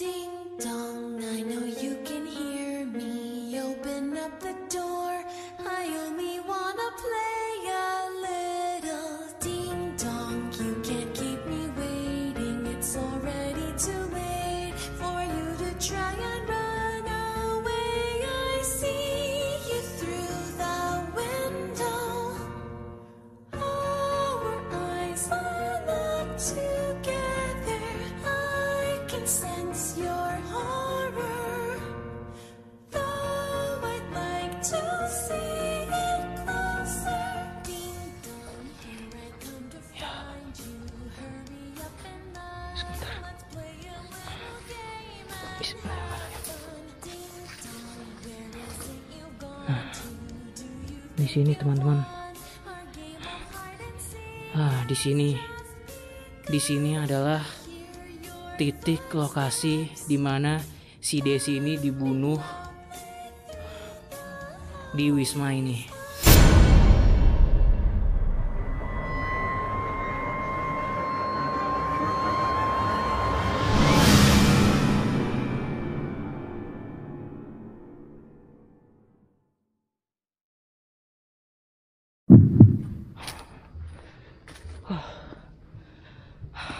Ding dong, I know. sini teman-teman ah di sini di sini adalah titik lokasi di mana si Desi ini dibunuh di Wisma ini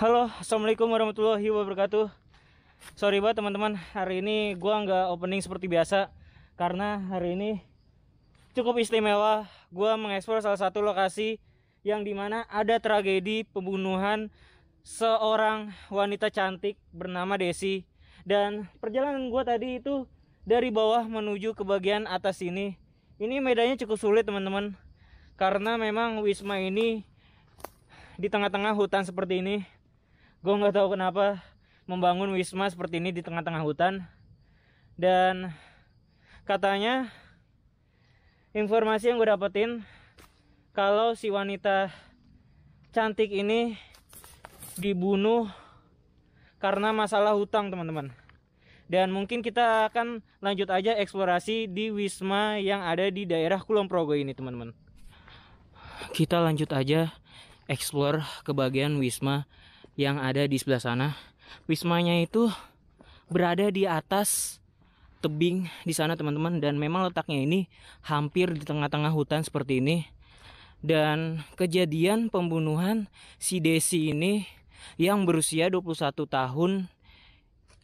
Halo, assalamualaikum warahmatullahi wabarakatuh. Sorry banget teman-teman, hari ini gue nggak opening seperti biasa karena hari ini cukup istimewa. Gue mengeksplor salah satu lokasi yang dimana ada tragedi pembunuhan seorang wanita cantik bernama Desi. Dan perjalanan gue tadi itu dari bawah menuju ke bagian atas ini. Ini medannya cukup sulit teman-teman karena memang Wisma ini di tengah-tengah hutan seperti ini gue nggak tahu kenapa membangun wisma seperti ini di tengah-tengah hutan dan katanya informasi yang gue dapetin kalau si wanita cantik ini dibunuh karena masalah hutang teman-teman dan mungkin kita akan lanjut aja eksplorasi di wisma yang ada di daerah Kulon Progo ini teman-teman kita lanjut aja eksplor ke bagian wisma yang ada di sebelah sana. Wismanya itu berada di atas tebing di sana teman-teman dan memang letaknya ini hampir di tengah-tengah hutan seperti ini. Dan kejadian pembunuhan si Desi ini yang berusia 21 tahun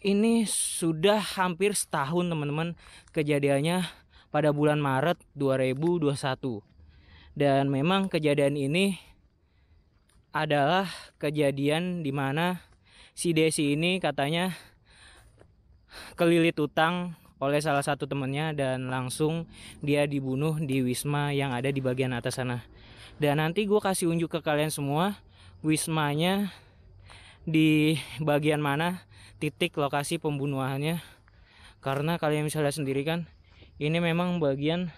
ini sudah hampir setahun teman-teman kejadiannya pada bulan Maret 2021. Dan memang kejadian ini adalah kejadian di mana si Desi ini katanya kelilit utang oleh salah satu temennya dan langsung dia dibunuh di wisma yang ada di bagian atas sana dan nanti gue kasih unjuk ke kalian semua wismanya di bagian mana titik lokasi pembunuhannya karena kalian bisa lihat sendiri kan ini memang bagian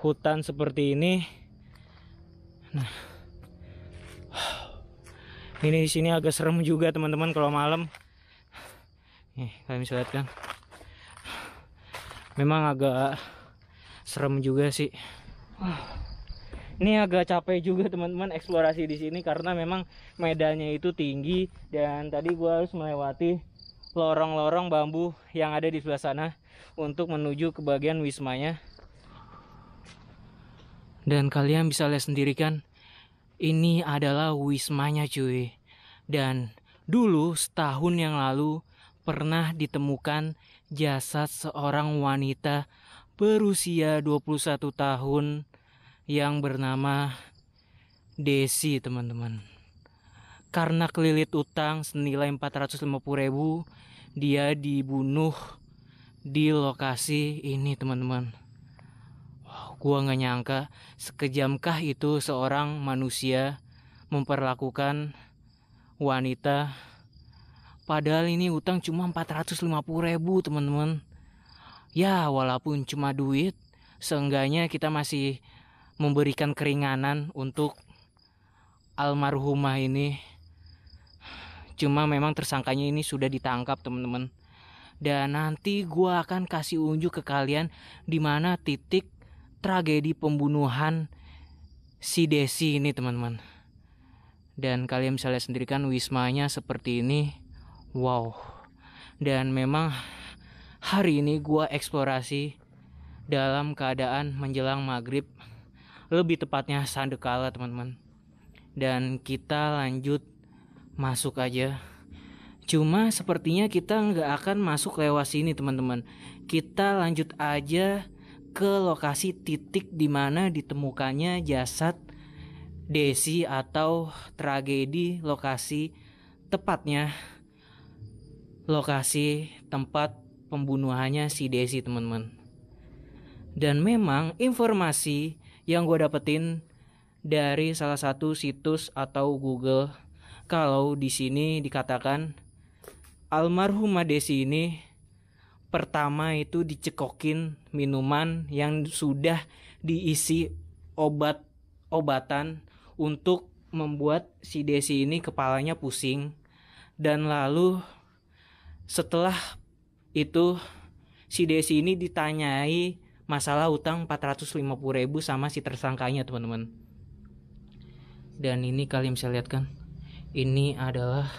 hutan seperti ini nah ini di sini agak serem juga teman-teman kalau malam nih kalian bisa lihat kan memang agak serem juga sih ini agak capek juga teman-teman eksplorasi di sini karena memang medannya itu tinggi dan tadi gue harus melewati lorong-lorong bambu yang ada di sebelah sana untuk menuju ke bagian wismanya dan kalian bisa lihat sendiri kan ini adalah wismanya cuy. Dan dulu setahun yang lalu pernah ditemukan jasad seorang wanita berusia 21 tahun yang bernama Desi teman-teman. Karena kelilit utang senilai 450 ribu, dia dibunuh di lokasi ini teman-teman. Gua nggak nyangka sekejamkah itu seorang manusia memperlakukan wanita. Padahal ini utang cuma 450 ribu teman-teman. Ya walaupun cuma duit, seenggaknya kita masih memberikan keringanan untuk almarhumah ini. Cuma memang tersangkanya ini sudah ditangkap teman-teman. Dan nanti gua akan kasih unjuk ke kalian di mana titik tragedi pembunuhan si Desi ini teman-teman. Dan kalian bisa lihat sendiri kan wismanya seperti ini. Wow. Dan memang hari ini gue eksplorasi dalam keadaan menjelang maghrib. Lebih tepatnya sandekala teman-teman. Dan kita lanjut masuk aja. Cuma sepertinya kita nggak akan masuk lewat sini teman-teman. Kita lanjut aja ke lokasi titik di mana ditemukannya jasad Desi atau tragedi lokasi tepatnya lokasi tempat pembunuhannya si Desi teman-teman. Dan memang informasi yang gue dapetin dari salah satu situs atau Google kalau di sini dikatakan almarhumah Desi ini pertama itu dicekokin minuman yang sudah diisi obat-obatan untuk membuat si Desi ini kepalanya pusing dan lalu setelah itu si Desi ini ditanyai masalah utang 450 ribu sama si tersangkanya teman-teman dan ini kalian bisa lihat kan ini adalah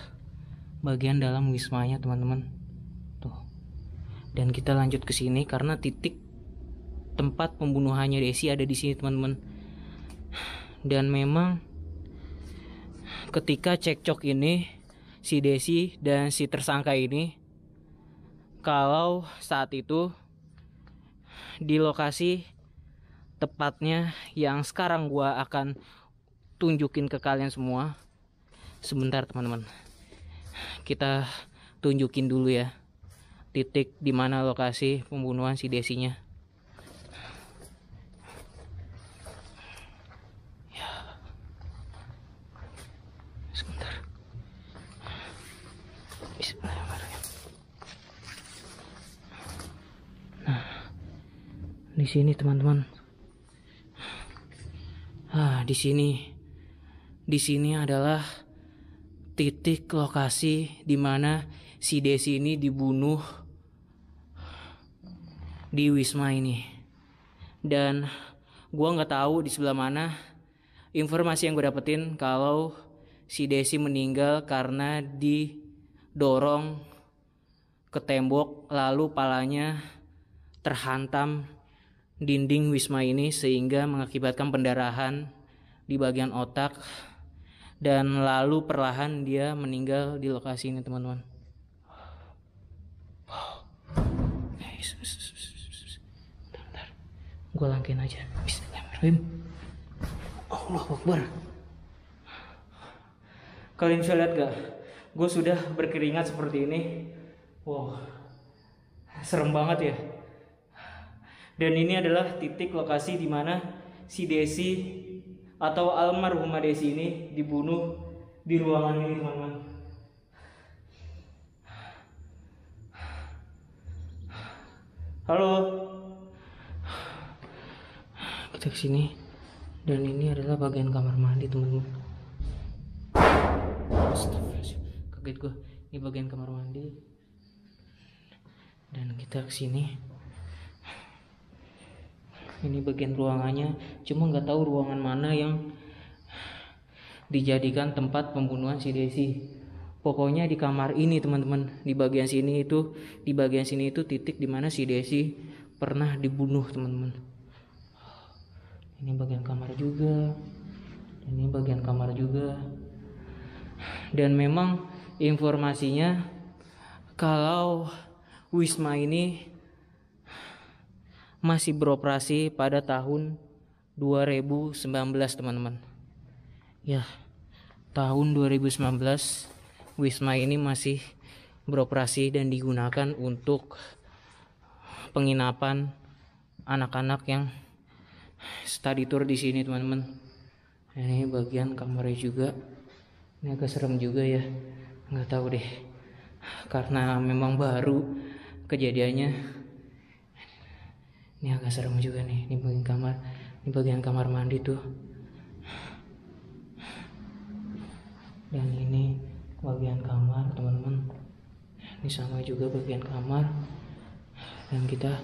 bagian dalam wismanya teman-teman dan kita lanjut ke sini karena titik tempat pembunuhannya Desi ada di sini, teman-teman. Dan memang ketika cekcok ini si Desi dan si tersangka ini kalau saat itu di lokasi tepatnya yang sekarang gua akan tunjukin ke kalian semua. Sebentar, teman-teman. Kita tunjukin dulu ya titik di mana lokasi pembunuhan si Desinya. Ya. Ya. Nah, di sini teman-teman. Ah, di sini di sini adalah titik lokasi di mana si Desi ini dibunuh di Wisma ini. Dan gue nggak tahu di sebelah mana informasi yang gue dapetin kalau si Desi meninggal karena didorong ke tembok lalu palanya terhantam dinding Wisma ini sehingga mengakibatkan pendarahan di bagian otak dan lalu perlahan dia meninggal di lokasi ini teman-teman. sus, -teman gue langkin aja Bismillahirrahmanirrahim Allah Akbar kalian bisa lihat gak gue sudah berkeringat seperti ini wow serem banget ya dan ini adalah titik lokasi di mana si Desi atau almarhumah Desi ini dibunuh di ruangan ini teman-teman halo praktek sini dan ini adalah bagian kamar mandi teman-teman kaget gue ini bagian kamar mandi dan kita ke sini ini bagian ruangannya cuma nggak tahu ruangan mana yang dijadikan tempat pembunuhan si Desi pokoknya di kamar ini teman-teman di bagian sini itu di bagian sini itu titik dimana si Desi pernah dibunuh teman-teman ini bagian kamar juga ini bagian kamar juga dan memang informasinya kalau Wisma ini masih beroperasi pada tahun 2019 teman-teman ya tahun 2019 Wisma ini masih beroperasi dan digunakan untuk penginapan anak-anak yang study tour di sini teman-teman ini bagian kamarnya juga ini agak serem juga ya nggak tahu deh karena memang baru kejadiannya ini agak serem juga nih ini bagian kamar ini bagian kamar mandi tuh dan ini bagian kamar teman-teman ini sama juga bagian kamar dan kita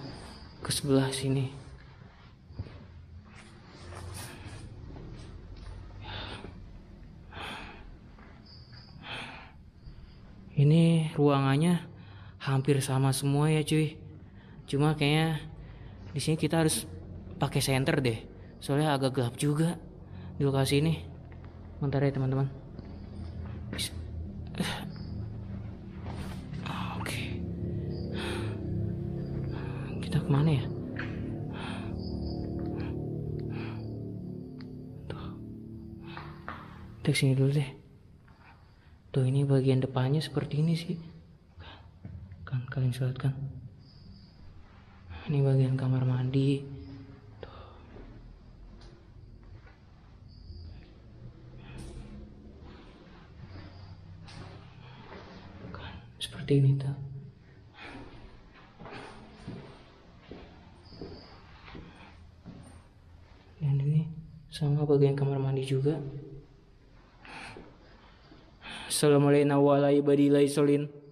ke sebelah sini hampir sama semua ya cuy cuma kayaknya di sini kita harus pakai senter deh soalnya agak gelap juga di lokasi ini bentar ya teman-teman ah, oke kita kemana ya Tuh sini dulu deh. Tuh ini bagian depannya seperti ini sih kalian bisa lihat kan ini bagian kamar mandi kan seperti ini tuh dan ini sama bagian kamar mandi juga Assalamualaikum warahmatullahi wabarakatuh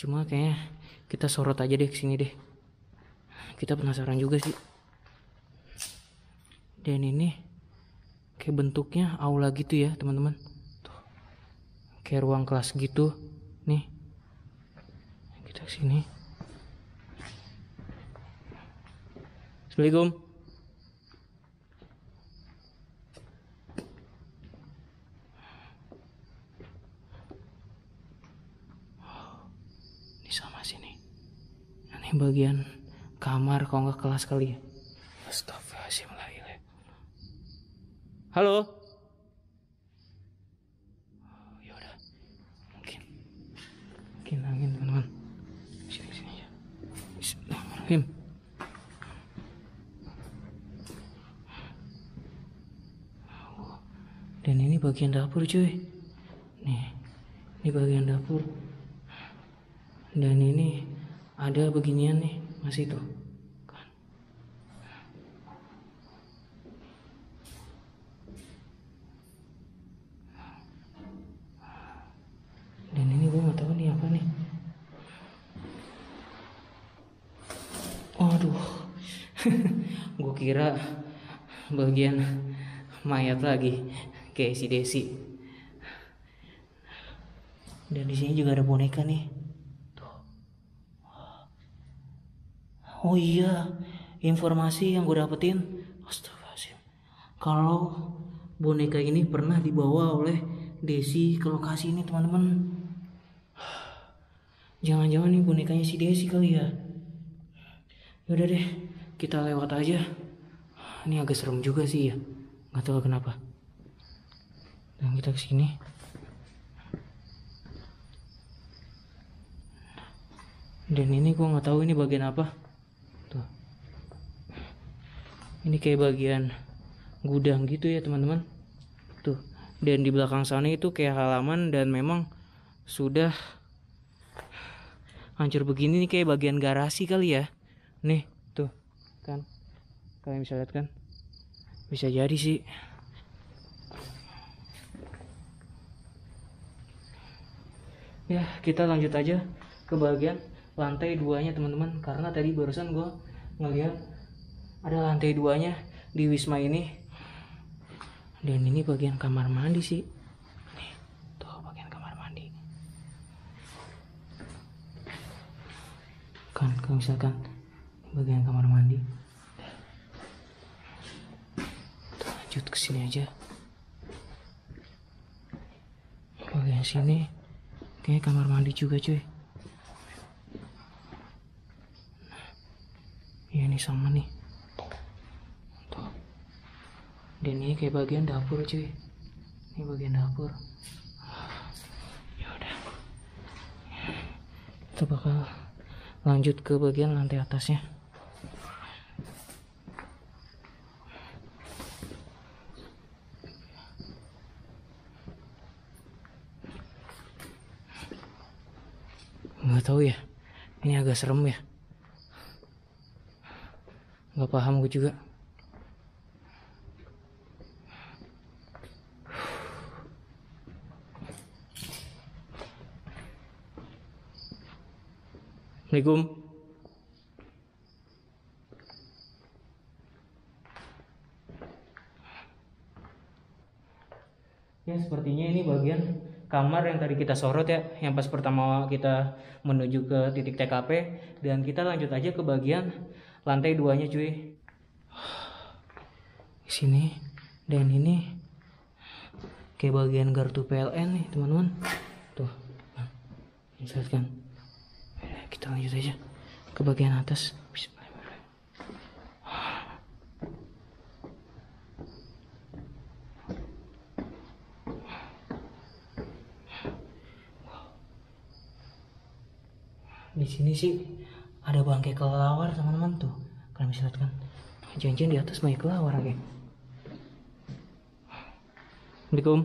cuma kayaknya kita sorot aja deh ke sini deh kita penasaran juga sih dan ini kayak bentuknya aula gitu ya teman-teman kayak ruang kelas gitu nih kita kesini Assalamualaikum Ini bagian kamar kalau nggak kelas kali ya. Astagfirullahaladzim. Halo? Oh, ya udah. Mungkin. Mungkin angin teman-teman. Sini sini ya. Bismillahirrahmanirrahim. Dan ini bagian dapur cuy. Nih. Ini bagian dapur. Dan ini ada beginian nih masih tuh kan. dan ini gue nggak tahu nih apa nih waduh gue kira bagian mayat lagi kayak si Desi dan di sini juga ada boneka nih oh iya informasi yang gue dapetin astagfirullahaladzim kalau boneka ini pernah dibawa oleh Desi ke lokasi ini teman-teman jangan-jangan nih bonekanya si Desi kali ya yaudah deh kita lewat aja ini agak serem juga sih ya nggak tahu kenapa dan nah, kita ke sini. dan ini gue nggak tahu ini bagian apa ini kayak bagian gudang gitu ya teman-teman tuh dan di belakang sana itu kayak halaman dan memang sudah hancur begini nih kayak bagian garasi kali ya nih tuh kan kalian bisa lihat kan bisa jadi sih ya kita lanjut aja ke bagian lantai duanya teman-teman karena tadi barusan gue ngelihat ada lantai duanya di Wisma ini dan ini bagian kamar mandi sih Ini tuh bagian kamar mandi kan kalau misalkan bagian kamar mandi tuh, lanjut ke sini aja bagian sini Oke kamar mandi juga cuy nah, ya ini sama nih dan ini kayak bagian dapur cuy ini bagian dapur ya udah kita bakal lanjut ke bagian lantai atasnya nggak tahu ya ini agak serem ya nggak paham gue juga Assalamualaikum. Ya, sepertinya ini bagian kamar yang tadi kita sorot ya, yang pas pertama kita menuju ke titik TKP dan kita lanjut aja ke bagian lantai duanya cuy. Di sini dan ini kayak bagian gardu PLN nih teman-teman. Tuh, nah, kita lanjut gitu aja ke bagian atas di sini sih ada bangkai kelawar, teman-teman tuh kalian bisa lihat kan janjian di atas banyak kelawar oke okay. Assalamualaikum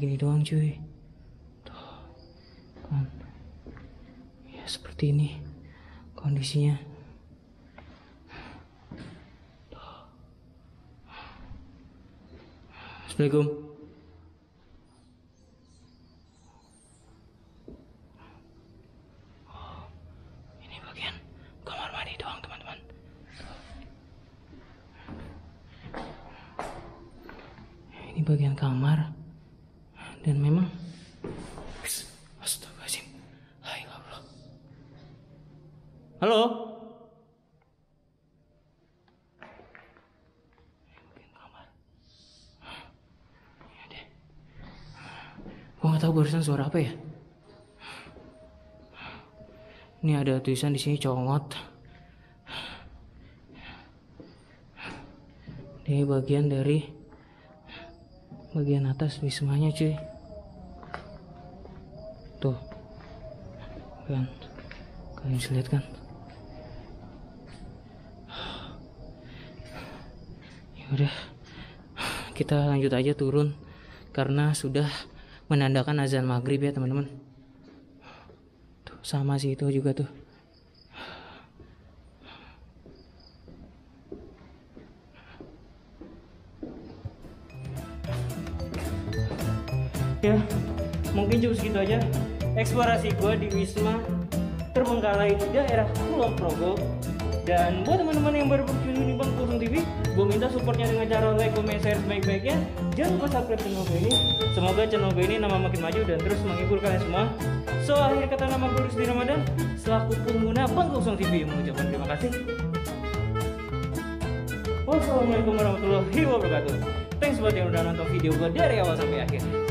begini doang cuy kan ya seperti ini kondisinya Assalamualaikum oh, ini bagian kamar Halo? Gue gak tau barusan suara apa ya. Ini ada tulisan di sini congot. Ini bagian dari bagian atas wismanya cuy. Tuh. Kan kalian bisa lihat kan? udah kita lanjut aja turun karena sudah menandakan azan maghrib ya teman-teman sama sih itu juga tuh ya mungkin cukup segitu aja eksplorasi gua di Wisma Terbengkalai di daerah Kulon Progo dan buat teman-teman yang baru berkunjung di Bang Kurung TV gue minta supportnya dengan cara like, comment, share sebaik-baiknya jangan lupa subscribe channel gue ini semoga channel gue ini nama makin maju dan terus menghibur kalian semua so akhir kata nama gue di Ramadan selaku pengguna Bang Kurung TV mengucapkan terima kasih Wassalamualaikum warahmatullahi wabarakatuh Thanks buat yang udah nonton video gue dari awal sampai akhir